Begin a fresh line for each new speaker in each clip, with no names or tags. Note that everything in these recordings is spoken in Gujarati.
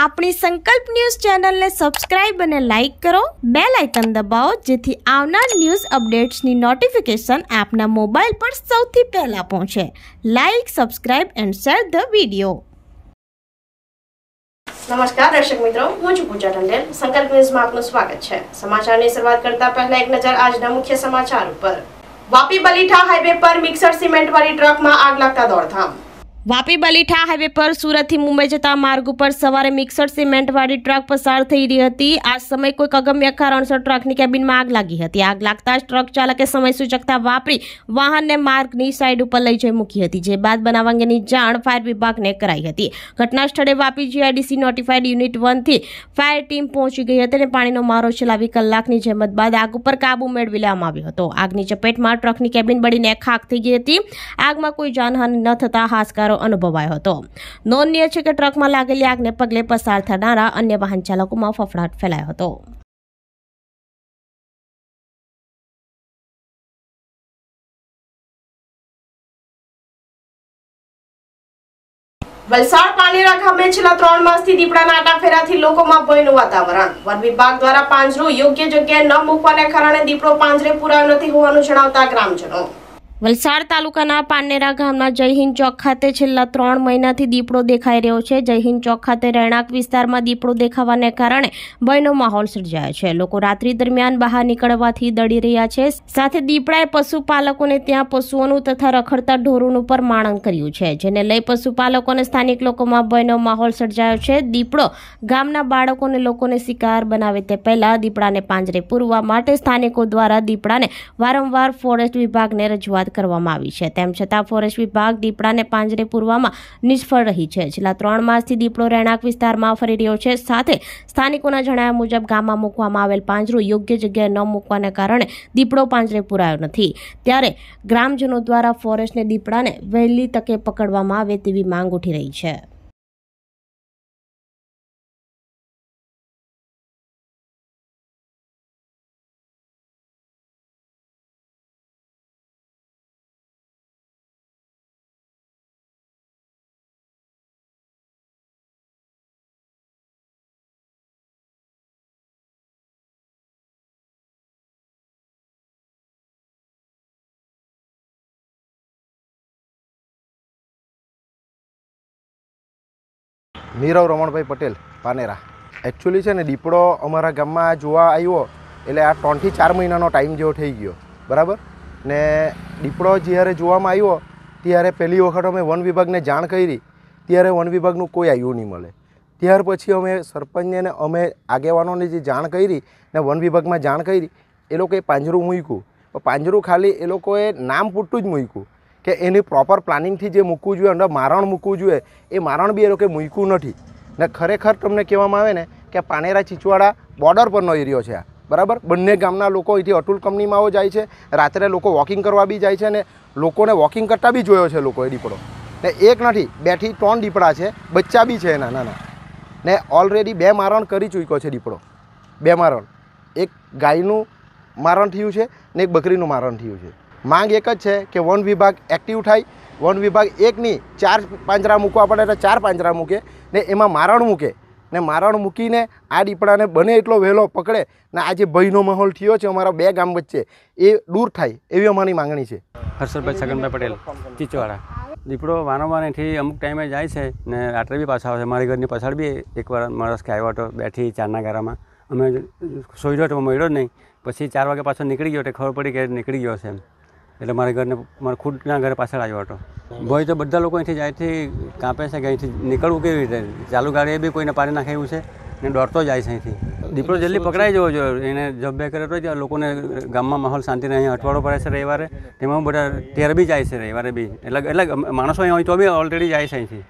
આપણી સંકલ્પ ન્યૂઝ ચેનલને સબસ્ક્રાઇબ અને લાઇક કરો બે લાઇકન દબાવો જેથી આવનાર ન્યૂઝ અપડેટ્સની નોટિફિકેશન આપના મોબાઈલ પર સૌથી પહેલાં પહોંચે like subscribe and share the video નમસ્કાર દર્શક મિત્રો હું છું પૂજા ટંડેલ સંકલ્પ ન્યૂઝમાં આપનું સ્વાગત છે સમાચારની શરૂઆત કરતા પહેલા એક નજર આજના મુખ્ય સમાચાર ઉપર વાપી બલીઠા હાઈવે પર મિક્સર સિમેન્ટ વાળી ટ્રકમાં આગ લાગતા દોડધામ વાપી બલીઠા હાઈવે પર સુરતથી મુંબઈ જતા માર્ગ ઉપર સવારે મિક્સર સિમેન્ટવાળી ટ્રક પસાર થઈ રહી હતી આ સમય કોઈક અગમ્ય કારણસર ટ્રકની કેબિનમાં આગ લાગી હતી આગ લાગતા જ ટ્રક ચાલકે સમય સૂચકતા વાપરી વાહનને માર્ગની સાઈડ ઉપર લઈ જઈ મૂકી હતી જે બાદ બનાવ અંગેની જાણ ફાયર વિભાગને કરાઈ હતી ઘટના સ્થળે વાપી જીઆઈડીસી નોટિફાઈડ યુનિટ વનથી ફાયર ટીમ પહોંચી ગઈ હતી અને પાણીનો મારો ચલાવી કલાકની જેમત બાદ આગ ઉપર કાબુ મેળવી લેવામાં આવ્યો હતો આગની ચપેટમાં ટ્રકની કેબિન બળીને ખાખ થઈ ગઈ હતી આગમાં કોઈ જાનહાનિ ન થતા હાશકારો ધુમારો અનુભવાયો હતો નોંધનીય છે કે ટ્રકમાં લાગેલી આગને પગલે
પસાર થનારા અન્ય વાહન ચાલકોમાં ફફડાટ ફેલાયો હતો વલસાડ પાલેરા ગામે છેલ્લા ત્રણ માસથી
દીપડાના આટા ફેરાથી લોકોમાં ભયનું વાતાવરણ વન વિભાગ દ્વારા પાંજરું યોગ્ય જગ્યાએ ન મૂકવાને કારણે દીપડો પાંજરે પૂરા નથી હોવાનું જણાવતા ગ્રામજનો વલસાડ તાલુકાના પાનેરા ગામના જયહિંદ ચોક ખાતે છેલ્લા ત્રણ મહિનાથી દીપડો દેખાઈ રહ્યો છે જયહિંદ ચોક ખાતે રહેણાંક વિસ્તારમાં દીપડો દેખાવાને કારણે ભયનો માહોલ સર્જાયો છે લોકો રાત્રિ દરમિયાન બહાર નીકળવાથી દડી રહ્યા છે સાથે દીપડાએ પશુપાલકોને ત્યાં પશુઓનું તથા રખડતા ઢોરોનું પર માણન કર્યું છે જેને લઈ પશુપાલકોને સ્થાનિક લોકોમાં ભયનો માહોલ સર્જાયો છે દીપડો ગામના બાળકોને લોકોને શિકાર બનાવે તે પહેલાં દીપડાને પાંજરે પૂરવા માટે સ્થાનિકો દ્વારા દીપડાને વારંવાર ફોરેસ્ટ વિભાગને રજૂઆત કરવામાં આવી છે તેમ છતાં ફોરેસ્ટ વિભાગ દીપડાને પાંજરે પૂરવામાં નિષ્ફળ રહી છે છેલ્લા ત્રણ માસથી દીપડો રહેણાંક વિસ્તારમાં ફરી રહ્યો છે સાથે સ્થાનિકોના જણાવ્યા મુજબ ગામમાં મૂકવામાં આવેલ પાંજરું યોગ્ય જગ્યાએ ન મૂકવાને કારણે દીપડો પાંજરે પૂરાયો નથી ત્યારે ગ્રામજનો દ્વારા ફોરેસ્ટને દીપડાને
વહેલી તકે પકડવામાં આવે તેવી માંગ ઉઠી રહી છે નીરવ રમણભાઈ
પટેલ પાનેરા એકચ્યુઅલી છે ને દીપડો અમારા ગામમાં જોવા આવ્યો એટલે આ ત્રણથી ચાર મહિનાનો ટાઈમ જેવો થઈ ગયો બરાબર ને દીપડો જ્યારે જોવામાં આવ્યો ત્યારે પહેલી વખત અમે વન વિભાગને જાણ કરી ત્યારે વન વિભાગનું કોઈ આવ્યું નહીં મળે ત્યાર પછી અમે સરપંચને અમે આગેવાનોને જે જાણ કરી ને વન વિભાગમાં જાણ કરી એ લોકોએ પાંજરું મૂક્યું પાંજરું ખાલી એ લોકોએ નામ પૂરતું જ મૂક્યું કે એની પ્રોપર પ્લાનિંગથી જે મૂકવું જોઈએ અને મારણ મૂકવું જોઈએ એ મારણ બી એ લોકોએ મૂક્યું નથી ને ખરેખર તમને કહેવામાં આવે ને કે પાનેરા ચીચવાડા બોર્ડર પરનો એરિયો છે આ બરાબર બંને ગામના લોકો અહીંથી અતુલ કંપનીમાં જાય છે રાત્રે લોકો વોકિંગ કરવા બી જાય છે અને લોકોને વોકિંગ કરતા બી જોયો છે લોકોએ દીપડો ને એક નથી બેથી ત્રણ દીપડા છે બચ્ચા બી છે એના નાના ને ઓલરેડી બે મારણ કરી ચૂક્યો છે દીપડો બે મારણ એક ગાયનું મારણ થયું છે ને એક બકરીનું મારણ થયું છે માંગ એક જ છે કે વન વિભાગ એક્ટિવ થાય વન વિભાગ એકની ચાર પાંજરા મૂકવા પડે એટલે ચાર પાંજરા મૂકે ને એમાં મારણ મૂકે ને મારણ મૂકીને આ દીપડાને બને એટલો વહેલો પકડે ને આ જે ભયનો માહોલ થયો છે અમારા બે ગામ વચ્ચે એ દૂર થાય એવી અમારી માંગણી છે
હર્ષદભાઈ છગનભાઈ પટેલ ચીચવાડા દીપડો વારંવાર અહીંથી અમુક ટાઈમે જાય છે ને રાત્રે બી પાછા આવશે મારી ઘરની પાછળ બી એકવાર મારા આવ્યો હતો બેઠી ચારના ગારામાં અમે સોઈ રહ્યો હતો મળ્યો નહીં પછી ચાર વાગે પાછો નીકળી ગયો એટલે ખબર પડી કે નીકળી ગયો છે એમ એટલે મારા ઘરને મારા ખુદના ઘરે પાછળ આવ્યો હતો ભય તો બધા લોકો અહીંથી જાય અહીંથી કાપે છે કે અહીંથી નીકળવું કેવી રીતે ચાલુ ગાડીએ બી કોઈને પાડી નાખે એવું છે ને દોડતો જાય છે અહીંથી દીપડો જલ્દી પકડાઈ જવો જોઈએ એને જબ્બે કરે તો લોકોને ગામમાં માહોલ શાંતિને અહીં અઠવાડો પડે છે રવિવારે તેમાં બધા તેર બી જાય છે રવિવારે બી એટલે એટલે માણસો અહીં હોય તો બી ઓલરેડી જાય છે અહીંથી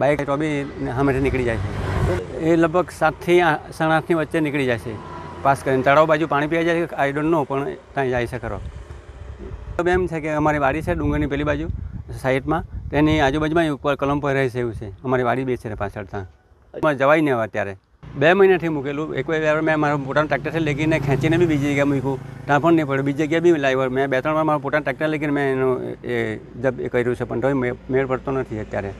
બાઇક તો બી હમેથી નીકળી જાય છે એ લગભગ સાતથી સાડા આઠની વચ્ચે નીકળી જાય છે પાસ કરીને તળાવ બાજુ પાણી પીવા જાય છે આઈ ડોન્ટ નો પણ ત્યાં જાય છે ખરો એમ છે કે અમારી વાડી છે ડુંગરની પેલી બાજુ સાઈડમાં તેની આજુબાજુમાં ઉપર કલમ પર રહેશે એવું છે અમારી વાડી બે છે પાછળ ત્યાં જવાય નહીં અત્યારે બે મહિનાથી મૂકેલું એક વાર મેં મારું પોતાનું ટ્રેક્ટરથી લેકીને ખેંચીને બી બીજી જગ્યાએ મૂક્યું ત્યાં પણ નહીં પડે બીજી જગ્યાએ બી લાવ્યો મેં બે ત્રણ વાર મારું પોતાનું ટ્રેક્ટર લેકીને મેં એનું એ જબ એ કર્યું છે પણ તો મેળ પડતો નથી અત્યારે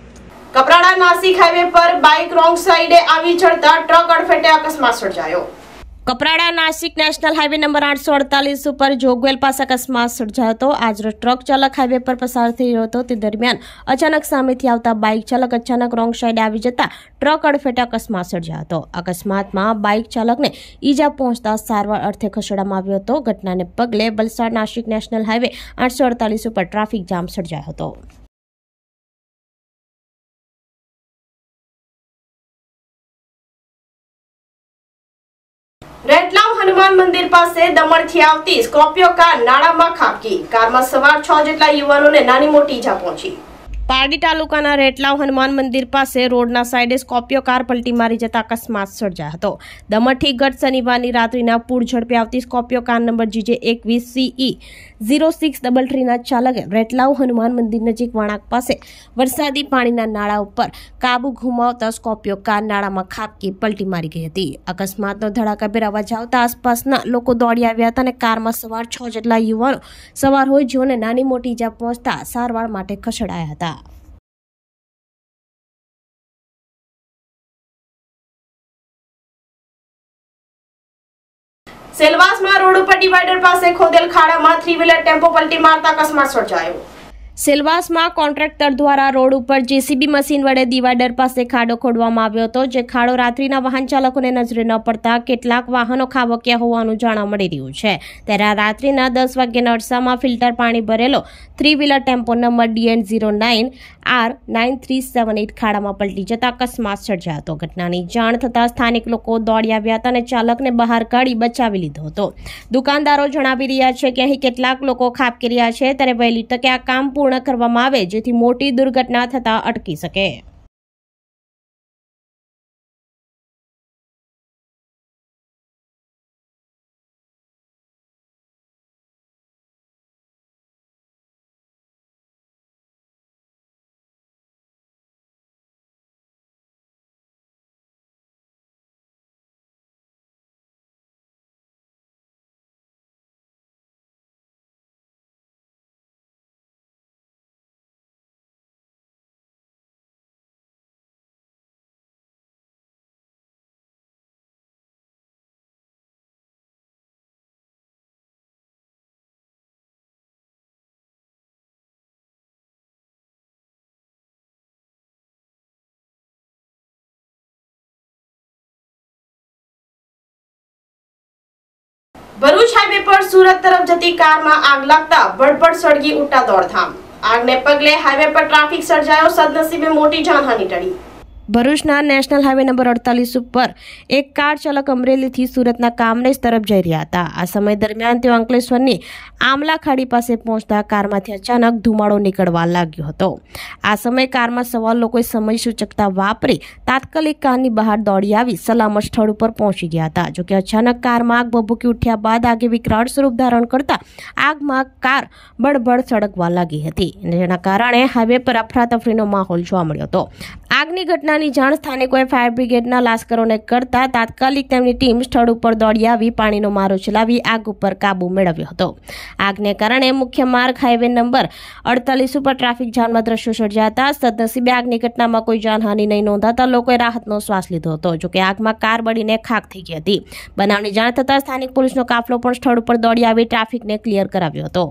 કપરાડા નાસિક હાઈવે પર બાઇક રોંગ સાઈડે આવી ચડતા ટ્રક અડફેટે અકસ્માત સર્જાયો Kaprada Nashik national highway number આઠસો અડતાલીસ ઉપર જોગવેલ પાસે અકસ્માત સર્જાયો હતો આજરો ટ્રક ચાલક હાઈવે પર પસાર થઈ રહ્યો હતો તે દરમિયાન અચાનક સામેથી આવતા બાઇક ચાલક અચાનક રોંગ સાઈડ આવી જતા ટ્રક અડફેટે અકસ્માત સર્જાયો હતો અકસ્માતમાં બાઇક ચાલકને ઈજા પહોંચતા સારવાર અર્થે ખસેડવામાં આવ્યો હતો
ઘટનાને પગલે વલસાડ નાસિક નેશનલ હાઈવે આઠસો અડતાલીસ ઉપર ટ્રાફિક જામ સર્જાયો હતો રેતલાવ હનુમાન મંદિર પાસે દમણથી
આવતી સ્કોર્પિયો કાર નાળામાં ખાબકી કારમાં સવાર છ જેટલા યુવાનોને નાની મોટી ઈજા પહોંચી પારડી તાલુકાના રેટલાવ હનુમાન મંદિર પાસે રોડના સાઈડે સ્કોર્પિયો કાર પલટી મારી જતા અકસ્માત સર્જાયો હતો દમણથી ગત શનિવારની રાત્રિના પૂર ઝડપે આવતી સ્કોર્પિયો કાર નંબર જીજે એકવીસ સીઈ ઝીરો સિક્સ ડબલ થ્રીના ચાલકે રેટલાવ હનુમાન મંદિર નજીક વણાક પાસે વરસાદી પાણીના નાળા ઉપર કાબુ ઘુમાવતા સ્કોર્પિયો કાર નાળામાં ખાબકી પલટી મારી ગઈ હતી અકસ્માતનો ધડાકાભેર અવાજ આવતા આસપાસના લોકો દોડી આવ્યા હતા અને
કારમાં સવાર છ જેટલા યુવાનો સવાર હોય જેઓને નાની મોટી ઇજા પહોંચતા સારવાર માટે ખસેડાયા હતા સેલવાસમાં રોડ ઉપર ડિવાઈડર પાસે ખોદેલ ખાડામાં થ્રી વ્હીલર ટેમ્પો પલટી મારતા અકસ્માત સર્જાયો સેલવાસમાં
કોન્ટ્રાક્ટર દ્વારા રોડ ઉપર જેસીબી મશીન વડે દિવાડર પાસે ખાડો ખોડવામાં આવ્યો હતો જે ખાડો રાત્રિના વાહન ચાલકોને નજરે ન પડતા કેટલાક વાહનો ખાબક્યા હોવાનું જાણવા મળી રહ્યું છે ત્યારે રાત્રિના દસ વાગ્યાના અરસામાં ફિલ્ટર પાણી ભરેલો three wheeler tempo number DN zero nine R nine three seven eight ખાડામાં પલટી જતા અકસ્માત સર્જાયો હતો ઘટનાની જાણ થતાં સ્થાનિક લોકો દોડી આવ્યા હતા અને ચાલકને બહાર કાઢી બચાવી લીધો હતો દુકાનદારો જણાવી રહ્યા છે કે અહીં કેટલાક લોકો ખાબકી રહ્યા છે ત્યારે વહેલી તકે આ કામ પૂર્ણ પૂર્ણ કરવામાં આવે
જેથી મોટી દુર્ઘટના થતા અટકી શકે ભરૂચ હાઈવે પર સુરત તરફ જતી કારમાં આગ લાગતા બળબડ સળગી ઉઠતા દોડધામ આગને પગલે
હાઈવે પર ટ્રાફિક સર્જાયો સદનસીબે મોટી જાનહાની ટળી ભરૂચના નેશનલ હાઈવે નંબર અડતાલીસ ઉપર એક કાર ચાલક અમરેલીથી સુરતના કામરેજ તરફ જઈ રહ્યા હતા આ સમય દરમિયાન તેઓ અંકલેશ્વરની આમલા ખાડી પાસે પહોંચતા કારમાંથી અચાનક ધુમાડો નીકળવા લાગ્યો હતો આ સમય કારમાં સવાર લોકોએ સમય સૂચકતા વાપરી તાત્કાલિક કારની બહાર દોડી આવી સલામત સ્થળ ઉપર પહોંચી ગયા હતા જોકે અચાનક કારમાં આગ ભભૂકી ઉઠ્યા બાદ આગે વિકરાળ સ્વરૂપ ધારણ કરતા આગમાં કાર બળબડ સળગવા લાગી હતી જેના કારણે હાઈવે પર અફરાતફરીનો માહોલ જોવા મળ્યો હતો આગની ઘટનાની જાણ સ્થાનિકોએ ફાયર બ્રિગેડના લાશ્કરોને કરતા તાત્કાલિક તેમની ટીમ સ્થળ ઉપર દોડી આવી પાણીનો મારો ચલાવી આગ ઉપર કાબૂ મેળવ્યો હતો આગને કારણે મુખ્ય માર્ગ હાઈવે નંબર અડતાલીસ ઉપર ટ્રાફિક જામના દ્રશ્યો સર્જાયા હતા સદનસીબે આગની ઘટનામાં કોઈ જાનહાનિ નહીં નોંધાતા લોકોએ રાહતનો શ્વાસ લીધો હતો જોકે આગમાં કાર બળીને ખાક થઈ ગઈ હતી બનાવની જાણ થતાં સ્થાનિક પોલીસનો કાફલો પણ સ્થળ ઉપર દોડી
આવી ટ્રાફિકને ક્લિયર કરાવ્યો હતો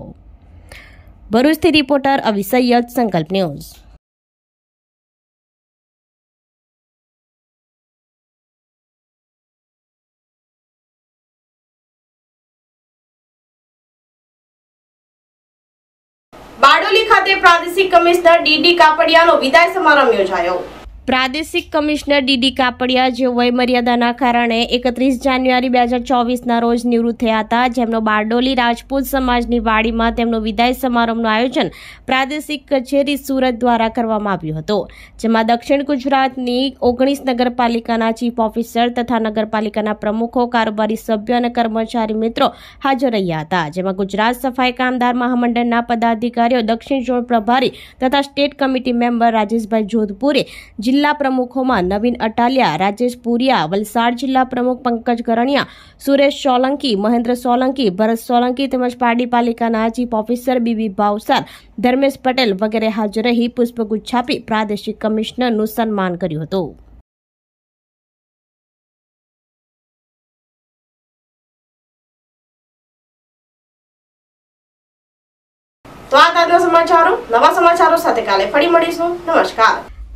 ભરૂચથી રિપોર્ટર અવિસૈયદ સંકલ્પ ન્યૂઝ બારડોલી ખાતે પ્રાદેશિક કમિશનર
ડીડી કાપડિયાનો વિદાય સમારંભ યોજાયો પ્રાદેશિક કમિશનર ડીડી કાપડિયા જે વયમર્યાદાના કારણે એકત્રીસ જાન્યુઆરી બે હજાર ચોવીસના રોજ નિવૃત્ત થયા હતા જેમનો બારડોલી રાજપૂત સમાજની વાડીમાં તેમનો વિદાય સમારંભનું આયોજન પ્રાદેશિક કચેરી સુરત દ્વારા કરવામાં આવ્યું હતું જેમાં દક્ષિણ ગુજરાતની ઓગણીસ નગરપાલિકાના ચીફ ઓફિસર તથા નગરપાલિકાના પ્રમુખો કારોબારી સભ્યો અને કર્મચારી મિત્રો હાજર રહ્યા હતા જેમાં ગુજરાત સફાઈ કામદાર મહામંડળના પદાધિકારીઓ દક્ષિણ ઝોન પ્રભારી તથા સ્ટેટ કમિટી મેમ્બર રાજેશભાઈ જોધપુરે જિલ્લા જિલ્લા પ્રમુખોમાં નવીન અટાલિયા રાજેશ પુરિયા વલસાડ જિલ્લા પ્રમુખ પંકજ ગરણિયા સુરેશ સોલંકી મહેન્દ્ર સોલંકી ભરત સોલંકી તેમજ પારડી પાલિકાના chief officer BB Bhavsar Dharmesh Patel વગેરે હાજર
રહી પુષ્પગુચ્છ આપી પ્રાદેશિક કમિશનરનું સન્માન કર્યું હતું તો
આ તાજા સમાચારો નવા સમાચારો સાથે કાલે ફરી મળીશું નમસ્કાર